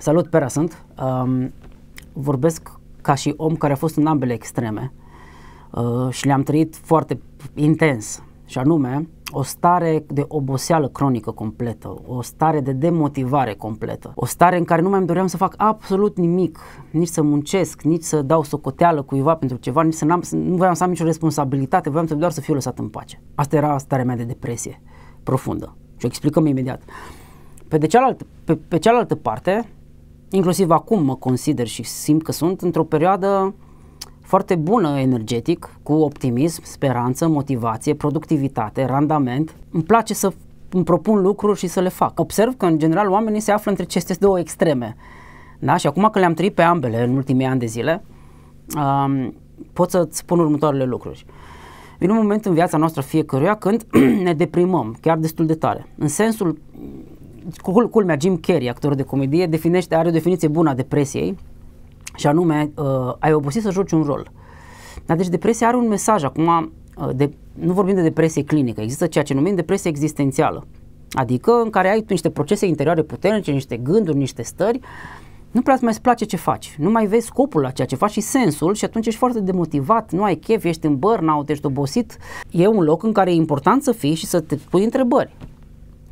Salut, Pera sunt. Um, vorbesc ca și om care a fost în ambele extreme uh, și le-am trăit foarte intens și anume o stare de oboseală cronică completă, o stare de demotivare completă, o stare în care nu mai îmi doream să fac absolut nimic, nici să muncesc, nici să dau socoteală cuiva pentru ceva, nici să n-am, nu voiam să am nicio responsabilitate, voiam să doar să fiu lăsat în pace. Asta era starea mea de depresie profundă și o explicăm imediat. Pe, de cealaltă, pe, pe cealaltă parte, Inclusiv acum mă consider și simt că sunt într-o perioadă foarte bună energetic, cu optimism, speranță, motivație, productivitate, randament. Îmi place să îmi propun lucruri și să le fac. Observ că, în general, oamenii se află între aceste două extreme. Da? Și acum că le-am trăit pe ambele în ultimii ani de zile, um, pot să-ți spun următoarele lucruri. Vine un moment în viața noastră fiecăruia când ne deprimăm, chiar destul de tare. În sensul culmea Jim Carrey, actor de comedie, definește, are o definiție bună a depresiei și anume uh, ai obosit să joci un rol. Dar deci depresia are un mesaj acum, uh, de, nu vorbim de depresie clinică, există ceea ce numim depresie existențială, adică în care ai tu niște procese interioare puternice, niște gânduri, niște stări, nu prea îți mai place ce faci, nu mai vezi scopul la ceea ce faci și sensul și atunci ești foarte demotivat, nu ai chef, ești în burnout, ești obosit. E un loc în care e important să fii și să te pui întrebări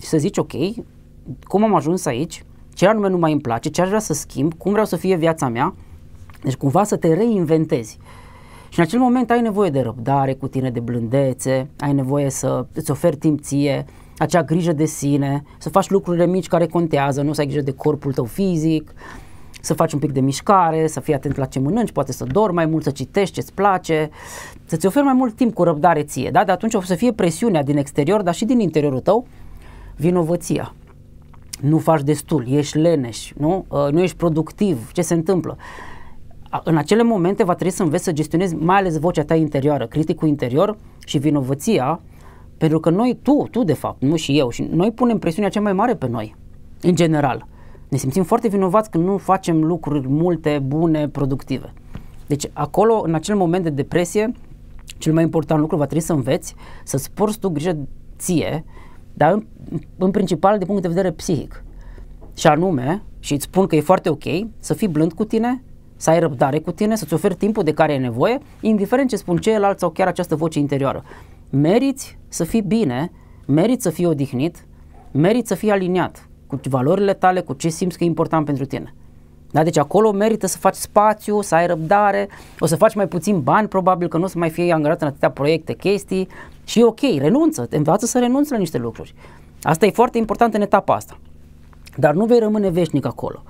și să zici, ok, cum am ajuns aici, ce anume nu mai îmi place, ce aș vrea să schimb, cum vreau să fie viața mea. Deci cumva să te reinventezi. Și în acel moment ai nevoie de răbdare cu tine, de blândețe, ai nevoie să îți oferi timp ție, acea grijă de sine, să faci lucrurile mici care contează, nu să ai grijă de corpul tău fizic, să faci un pic de mișcare, să fii atent la ce mănânci, poate să dormi mai mult, să citești ce-ți place, să-ți oferi mai mult timp cu răbdare ție, da? De atunci o să fie presiunea din exterior, dar și din interiorul tău, vinovăția nu faci destul, ești leneș, nu, uh, nu ești productiv, ce se întâmplă? În acele momente va trebui să înveți să gestionezi mai ales vocea ta interioară, criticul interior și vinovăția, pentru că noi, tu, tu de fapt, nu și eu, și noi punem presiunea cea mai mare pe noi, în general. Ne simțim foarte vinovați când nu facem lucruri multe, bune, productive. Deci acolo, în acel moment de depresie, cel mai important lucru va trebui să înveți, să-ți porți tu grijă ție dar în, în principal de punct de vedere psihic. Și anume, și îți spun că e foarte ok să fii blând cu tine, să ai răbdare cu tine, să-ți oferi timpul de care e nevoie, indiferent ce spun ceilalți sau chiar această voce interioară. Meriți să fii bine, meriți să fii odihnit, meriți să fii aliniat cu valorile tale, cu ce simți că e important pentru tine. Da? Deci acolo merită să faci spațiu, să ai răbdare, o să faci mai puțin bani probabil că nu o să mai fie angajat în atâtea proiecte, chestii și e ok, renunță, te învață să renunți la niște lucruri. Asta e foarte important în etapa asta. Dar nu vei rămâne veșnic acolo.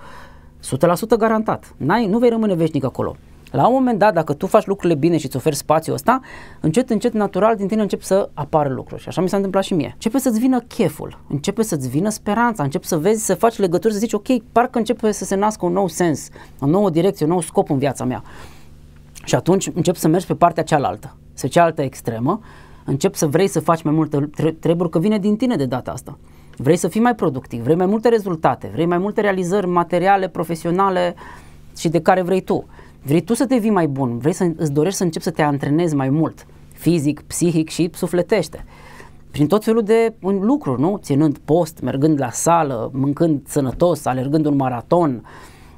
100% garantat. N-ai, nu vei rămâne veșnic acolo. La un moment dat, dacă tu faci lucrurile bine și îți oferi spațiul ăsta, încet, încet, natural, din tine încep să apară lucruri. Și așa mi s-a întâmplat și mie. Începe să-ți vină cheful, începe să-ți vină speranța, încep să vezi, să faci legături, să zici, ok, parcă începe să se nască un nou sens, o nouă direcție, un nou scop în viața mea. Și atunci încep să mergi pe partea cealaltă, să cealaltă extremă, încep să vrei să faci mai multe treburi, că vine din tine de data asta. Vrei să fii mai productiv, vrei mai multe rezultate, vrei mai multe realizări materiale, profesionale și de care vrei tu. Vrei tu să devii mai bun, vrei să îți dorești să începi să te antrenezi mai mult, fizic, psihic și sufletește. Prin tot felul de lucruri, nu? Ținând post, mergând la sală, mâncând sănătos, alergând un maraton,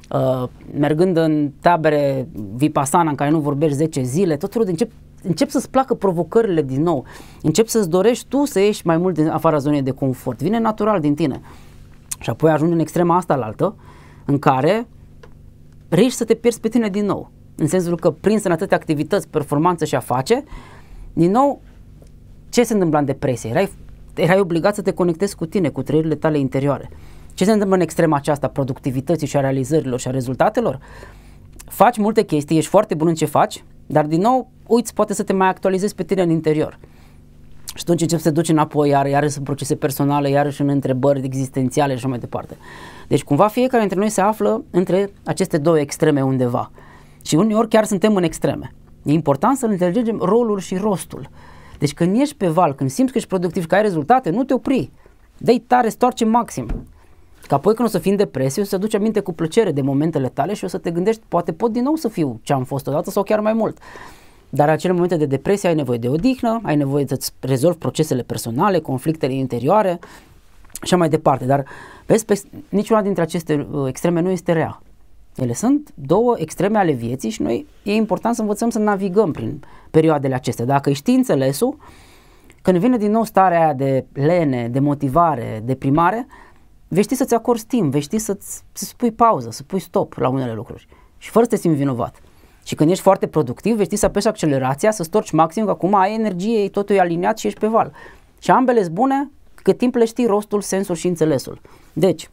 uh, mergând în tabere vipasana în care nu vorbești 10 zile, tot felul de încep încep să-ți placă provocările din nou, încep să-ți dorești tu să ieși mai mult din afara zonei de confort, vine natural din tine. Și apoi ajungi în extrema asta la altă, în care reiești să te pierzi pe tine din nou. În sensul că prins în atâtea activități, performanță și face, din nou, ce se întâmplă în depresie? Erai, erai obligat să te conectezi cu tine, cu trăirile tale interioare. Ce se întâmplă în extrema aceasta, productivității și a realizărilor și a rezultatelor? Faci multe chestii, ești foarte bun în ce faci, dar din nou uiți poate să te mai actualizezi pe tine în interior. Și atunci încep să duci înapoi, iar, iar sunt procese personale, iar și în întrebări existențiale și mai departe. Deci cumva fiecare dintre noi se află între aceste două extreme undeva. Și uneori chiar suntem în extreme. E important să înțelegem rolul și rostul. Deci când ești pe val, când simți că ești productiv, că ai rezultate, nu te opri. Dă-i tare, stoarce maxim. Că apoi când o să fii în depresie, o să aduci aminte cu plăcere de momentele tale și o să te gândești, poate pot din nou să fiu ce am fost odată sau chiar mai mult. Dar în acele momente de depresie ai nevoie de odihnă, ai nevoie să-ți rezolvi procesele personale, conflictele interioare și mai departe. Dar vezi, pe, niciuna dintre aceste uh, extreme nu este rea. Ele sunt două extreme ale vieții și noi e important să învățăm să navigăm prin perioadele acestea. Dacă îi știi înțelesul, când vine din nou starea aia de lene, de motivare, de primare, vei ști să-ți acorzi timp, vei ști să-ți, să pui pauză, să pui stop la unele lucruri. Și fără să te simți vinovat. Și când ești foarte productiv, vei ști să apeși accelerația, să storci maxim, că acum ai energie, totul e aliniat și ești pe val. Și ambele sunt bune cât timp le știi rostul, sensul și înțelesul. Deci,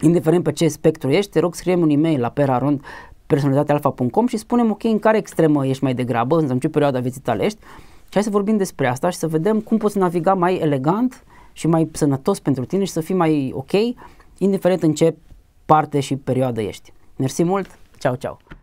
indiferent pe ce spectru ești, te rog scrie un e-mail la perarond personalitatealfa.com și spunem ok în care extremă ești mai degrabă, în ce perioada vieții tale ești și hai să vorbim despre asta și să vedem cum poți naviga mai elegant și mai sănătos pentru tine și să fii mai ok, indiferent în ce parte și perioadă ești. Mersi mult, ceau, ceau!